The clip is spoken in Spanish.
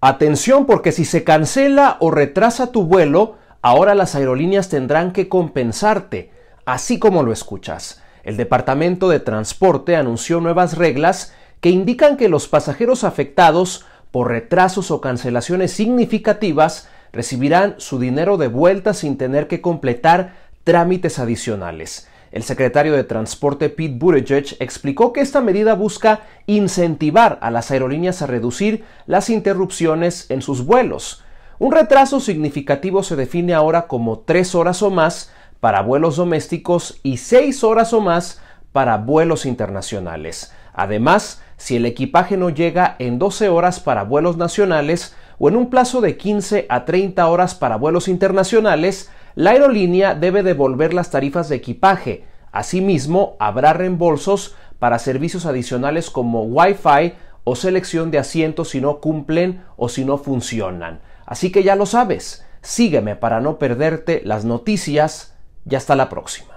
Atención porque si se cancela o retrasa tu vuelo, ahora las aerolíneas tendrán que compensarte, así como lo escuchas. El Departamento de Transporte anunció nuevas reglas que indican que los pasajeros afectados por retrasos o cancelaciones significativas recibirán su dinero de vuelta sin tener que completar trámites adicionales. El secretario de Transporte Pete Buttigieg explicó que esta medida busca incentivar a las aerolíneas a reducir las interrupciones en sus vuelos. Un retraso significativo se define ahora como tres horas o más para vuelos domésticos y seis horas o más para vuelos internacionales. Además, si el equipaje no llega en 12 horas para vuelos nacionales o en un plazo de 15 a 30 horas para vuelos internacionales, la aerolínea debe devolver las tarifas de equipaje. Asimismo, habrá reembolsos para servicios adicionales como Wi-Fi o selección de asientos si no cumplen o si no funcionan. Así que ya lo sabes, sígueme para no perderte las noticias y hasta la próxima.